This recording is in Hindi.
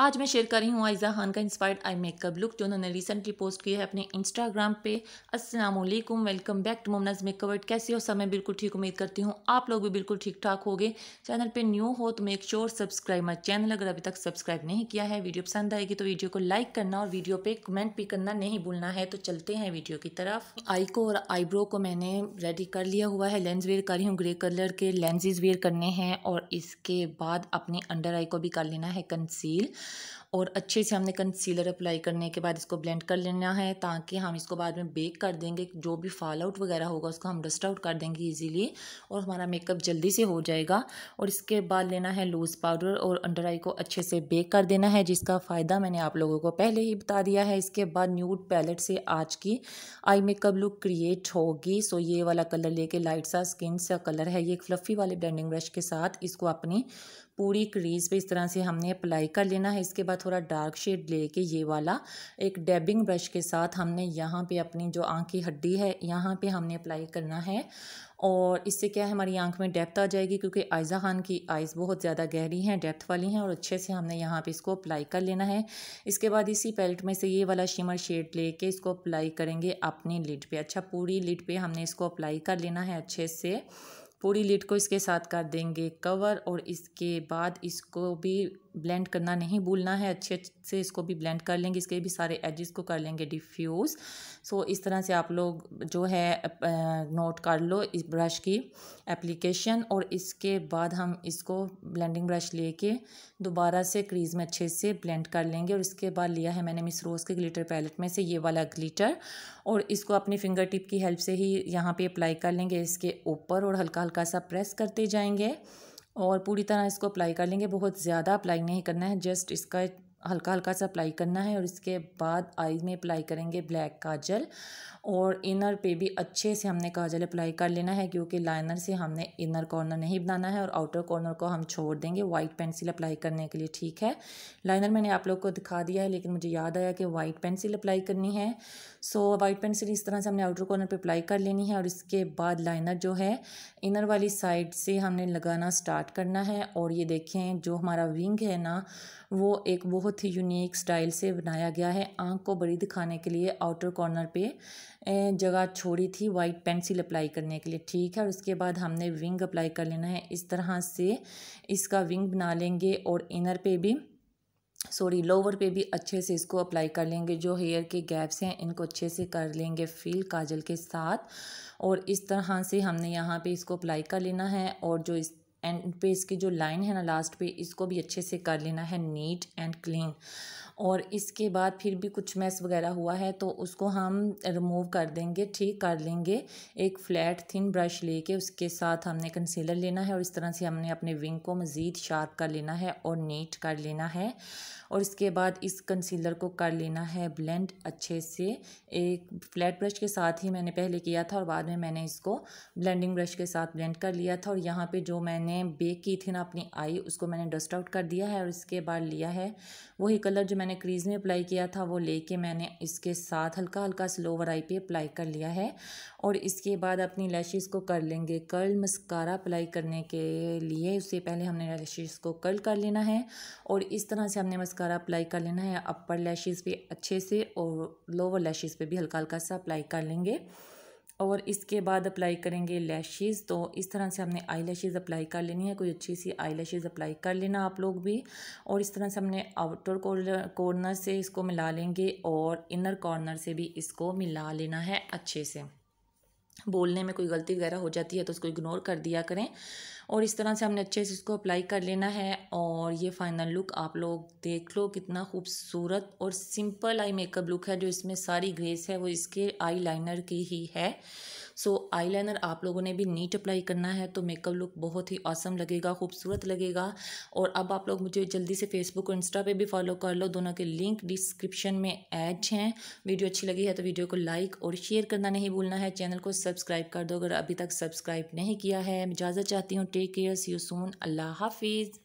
आज मैं शेयर कर रही हूँ आयजा खान का इंस्पायर्ड आई मेकअप लुक जो उन्होंने रिसेंटली पोस्ट किया है अपने इंस्टाग्राम पे अस्सलाम वालेकुम वेलकम बैक टू मेकअप मेकअवर्ड कैसे हो सब मैं बिल्कुल ठीक उम्मीद करती हूँ आप लोग भी बिल्कुल ठीक ठाक गए चैनल पे न्यू हो तो make sure subscribe my channel अगर अभी तक सब्सक्राइब नहीं किया है वीडियो पसंद आएगी तो वीडियो को लाइक करना और वीडियो पर कमेंट भी करना नहीं भूलना है तो चलते हैं वीडियो की तरफ आई को और आईब्रो को मैंने रेडी कर लिया हुआ है लेंस वेयर कर रही हूँ ग्रे कलर के लेंजेज वेयर करने हैं और इसके बाद अपने अंडर आई को भी कर लेना है कंसील और अच्छे से हमने कंसीलर अप्लाई करने के बाद इसको ब्लेंड कर लेना है ताकि हम इसको बाद में बेक कर देंगे जो भी फॉल आउट वगैरह होगा उसको हम डस्ट आउट कर देंगे इजीली और हमारा मेकअप जल्दी से हो जाएगा और इसके बाद लेना है लूज़ पाउडर और अंडर आई को अच्छे से बेक कर देना है जिसका फ़ायदा मैंने आप लोगों को पहले ही बता दिया है इसके बाद न्यूड पैलेट से आज की आई मेकअप लुक क्रिएट होगी सो ये वाला कलर लेके लाइट सा स्किन सा कलर है ये एक फ्लफ़ी वाले ब्लेंडिंग ब्रश के साथ इसको अपनी पूरी क्रीज़ पे इस तरह से हमने अप्लाई कर लेना है इसके बाद थोड़ा डार्क शेड लेके ये वाला एक डेबिंग ब्रश के साथ हमने यहाँ पे अपनी जो आँख की हड्डी है यहाँ पे हमने अप्लाई करना है और इससे क्या है हमारी आंख में डेप्थ आ जाएगी क्योंकि आयज़ा खान की आइज़ बहुत ज़्यादा गहरी हैं डेप्थ वाली हैं और अच्छे से हमने यहाँ पे इसको अप्लाई कर लेना है इसके बाद इसी पैलेट में से ये वाला शिमर शेड लेके इसको अप्लाई करेंगे अपनी लिड पे अच्छा पूरी लिड पे हमने इसको अप्लाई कर लेना है अच्छे से पूरी लिड को इसके साथ कर देंगे कवर और इसके बाद इसको भी ब्लेंड करना नहीं भूलना है अच्छे से इसको भी ब्लेंड कर लेंगे इसके भी सारे एजेस को कर लेंगे डिफ्यूज़ सो इस तरह से आप लोग जो है नोट कर लो इस ब्रश की एप्लीकेशन और इसके बाद हम इसको ब्लेंडिंग ब्रश लेके दोबारा से क्रीज़ में अच्छे से ब्लेंड कर लेंगे और इसके बाद लिया है मैंने मिस रोज़ के ग्लिटर पैलेट में से ये वाला ग्लिटर और इसको अपनी फिंगर टिप की हेल्प से ही यहाँ पर अप्लाई कर लेंगे इसके ऊपर और हल्का हल्का सा प्रेस करते जाएंगे और पूरी तरह इसको अप्लाई कर लेंगे बहुत ज़्यादा अप्लाई नहीं करना है जस्ट इसका हल्का हल्का सा अप्लाई करना है और इसके बाद आईज में अप्लाई करेंगे ब्लैक काजल और इनर पे भी अच्छे से हमने काजल अप्लाई कर लेना है क्योंकि लाइनर से हमने इनर कॉर्नर नहीं बनाना है और आउटर कॉर्नर को हम छोड़ देंगे वाइट पेंसिल अप्लाई करने के लिए ठीक है लाइनर मैंने आप लोग को दिखा दिया है लेकिन मुझे याद आया कि वाइट पेंसिल अप्लाई करनी है सो वाइट पेंसिल इस तरह से हमने आउटर कॉर्नर पर अप्लाई कर लेनी है और इसके बाद लाइनर जो है इनर वाली साइड से हमने लगाना स्टार्ट करना है और ये देखें जो हमारा विंग है ना वो एक बहुत बहुत ही यूनिक स्टाइल से बनाया गया है आँख को बड़ी दिखाने के लिए आउटर कॉर्नर पे जगह छोड़ी थी वाइट पेंसिल अप्लाई करने के लिए ठीक है और उसके बाद हमने विंग अप्लाई कर लेना है इस तरह से इसका विंग बना लेंगे और इनर पे भी सॉरी लोअर पे भी अच्छे से इसको अप्लाई कर लेंगे जो हेयर के गैप्स हैं इनको अच्छे से कर लेंगे फील काजल के साथ और इस तरह से हमने यहाँ पे इसको अप्लाई कर लेना है और जो इस एंड पे इसकी जो लाइन है ना लास्ट पे इसको भी अच्छे से कर लेना है नीट एंड क्लीन और इसके बाद फिर भी कुछ मैस वगैरह हुआ है तो उसको हम रिमूव कर देंगे ठीक कर लेंगे एक फ्लैट थिन ब्रश लेके उसके साथ हमने कंसीलर लेना है और इस तरह से हमने अपने विंग को मज़ीद शार्प कर लेना है और नीट कर लेना है और इसके बाद इस कंसीलर को कर लेना है ब्लेंड अच्छे से एक फ्लैट ब्रश के साथ ही मैंने पहले किया था और बाद में मैंने इसको ब्लेंडिंग ब्रश के साथ ब्लेंड कर लिया था और यहाँ पे जो मैंने बेक की थी ना अपनी आई उसको मैंने डस्ट आउट कर दिया है और इसके बाद लिया है वही कलर जो मैंने क्रीज़ में अप्लाई किया था वो लेके मैंने इसके साथ हल्का हल्का स्लोवर आई पे अप्लाई कर लिया है और इसके बाद अपनी लैशेज़ को कर लेंगे कर्ल मस्कारा अप्लाई करने के लिए उससे पहले हमने लैशेज़ को कर्ल कर लेना है और इस तरह से हमने मस्कारा अप्लाई कर लेना है अपर लैशेज़ पे अच्छे से और लोअर लैशेज़ पे भी हल्का हल्का सा अप्लाई कर लेंगे और इसके बाद अप्लाई करेंगे लैशेज़ तो इस तरह से हमने आई लैशेज़ अप्लाई कर लेनी है कोई अच्छी सी आई लैशेज़ अप्लाई कर लेना आप लोग भी और इस तरह से हमने आउटर कॉर्नर से इसको मिला लेंगे और इनर कॉर्नर से भी इसको मिला लेना है अच्छे से बोलने में कोई गलती वगैरह हो जाती है तो उसको इग्नोर कर दिया करें और इस तरह से हमने अच्छे से इसको अप्लाई कर लेना है और ये फाइनल लुक आप लोग देख लो कितना खूबसूरत और सिंपल आई मेकअप लुक है जो इसमें सारी ग्रेस है वो इसके आई लाइनर की ही है सो so, आईलाइनर आप लोगों ने भी नीट अप्लाई करना है तो मेकअप लुक बहुत ही ऑसम लगेगा खूबसूरत लगेगा और अब आप लोग मुझे जल्दी से फेसबुक और इंस्टा पे भी फॉलो कर लो दोनों के लिंक डिस्क्रिप्शन में ऐड हैं वीडियो अच्छी लगी है तो वीडियो को लाइक और शेयर करना नहीं भूलना है चैनल को सब्सक्राइब कर दो अगर अभी तक सब्सक्राइब नहीं किया है इजाज़त चाहती हूँ Take care. See you soon. Allah Hafiz.